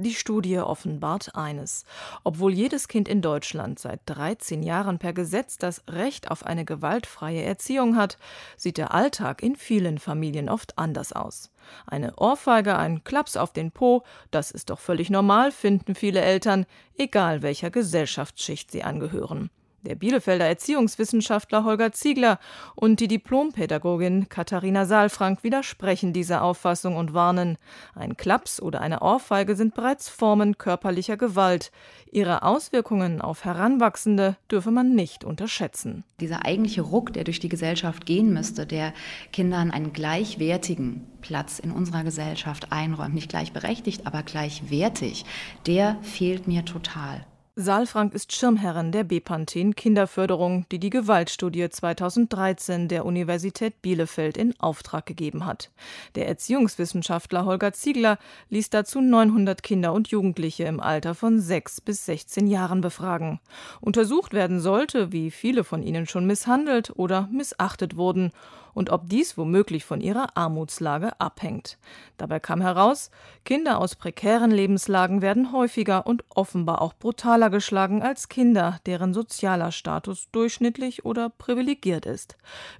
Die Studie offenbart eines. Obwohl jedes Kind in Deutschland seit 13 Jahren per Gesetz das Recht auf eine gewaltfreie Erziehung hat, sieht der Alltag in vielen Familien oft anders aus. Eine Ohrfeige, ein Klaps auf den Po, das ist doch völlig normal, finden viele Eltern, egal welcher Gesellschaftsschicht sie angehören der Bielefelder Erziehungswissenschaftler Holger Ziegler und die Diplompädagogin Katharina Saalfrank widersprechen dieser Auffassung und warnen, ein Klaps oder eine Ohrfeige sind bereits Formen körperlicher Gewalt. Ihre Auswirkungen auf Heranwachsende dürfe man nicht unterschätzen. Dieser eigentliche Ruck, der durch die Gesellschaft gehen müsste, der Kindern einen gleichwertigen Platz in unserer Gesellschaft einräumt, nicht gleichberechtigt, aber gleichwertig, der fehlt mir total. Saalfrank ist Schirmherrin der Bepanthen Kinderförderung, die die Gewaltstudie 2013 der Universität Bielefeld in Auftrag gegeben hat. Der Erziehungswissenschaftler Holger Ziegler ließ dazu 900 Kinder und Jugendliche im Alter von 6 bis 16 Jahren befragen. Untersucht werden sollte, wie viele von ihnen schon misshandelt oder missachtet wurden und ob dies womöglich von ihrer Armutslage abhängt. Dabei kam heraus, Kinder aus prekären Lebenslagen werden häufiger und offenbar auch brutaler geschlagen als Kinder, deren sozialer Status durchschnittlich oder privilegiert ist.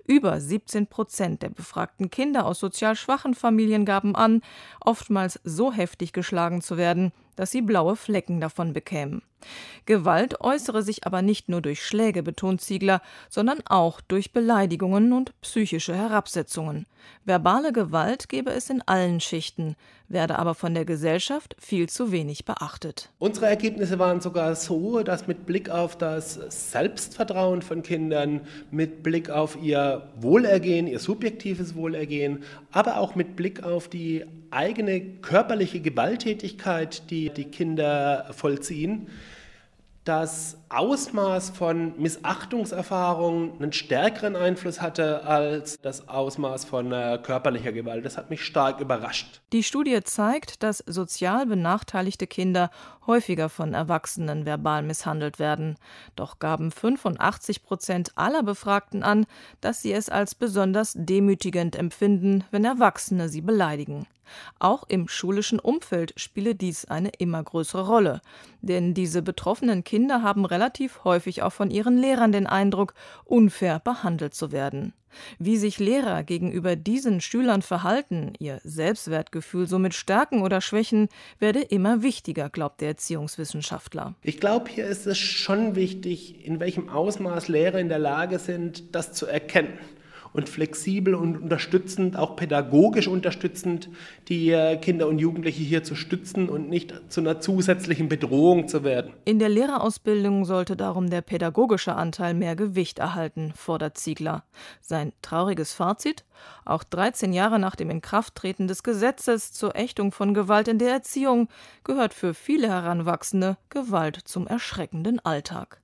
Über 17 Prozent der befragten Kinder aus sozial schwachen Familien gaben an, oftmals so heftig geschlagen zu werden, dass sie blaue Flecken davon bekämen. Gewalt äußere sich aber nicht nur durch Schläge, betont Ziegler, sondern auch durch Beleidigungen und psychische Herabsetzungen. Verbale Gewalt gebe es in allen Schichten, werde aber von der Gesellschaft viel zu wenig beachtet. Unsere Ergebnisse waren sogar so, dass mit Blick auf das Selbstvertrauen von Kindern, mit Blick auf ihr Wohlergehen, ihr subjektives Wohlergehen, aber auch mit Blick auf die eigene körperliche Gewalttätigkeit, die die Kinder vollziehen, das Ausmaß von Missachtungserfahrungen einen stärkeren Einfluss hatte als das Ausmaß von äh, körperlicher Gewalt. Das hat mich stark überrascht. Die Studie zeigt, dass sozial benachteiligte Kinder häufiger von Erwachsenen verbal misshandelt werden. Doch gaben 85 Prozent aller Befragten an, dass sie es als besonders demütigend empfinden, wenn Erwachsene sie beleidigen. Auch im schulischen Umfeld spiele dies eine immer größere Rolle, denn diese betroffenen Kinder haben relativ häufig auch von ihren Lehrern den Eindruck, unfair behandelt zu werden. Wie sich Lehrer gegenüber diesen Schülern verhalten, ihr Selbstwertgefühl somit stärken oder schwächen, werde immer wichtiger, glaubt der Erziehungswissenschaftler. Ich glaube, hier ist es schon wichtig, in welchem Ausmaß Lehrer in der Lage sind, das zu erkennen und flexibel und unterstützend, auch pädagogisch unterstützend, die äh, Kinder und Jugendliche hier zu stützen und nicht zu einer zusätzlichen Bedrohung zu werden. In der Lehrerausbildung sollte darum der pädagogische Anteil mehr Gewicht erhalten, fordert Ziegler. Sein trauriges Fazit? Auch 13 Jahre nach dem Inkrafttreten des Gesetzes zur Ächtung von Gewalt in der Erziehung gehört für viele Heranwachsende Gewalt zum erschreckenden Alltag.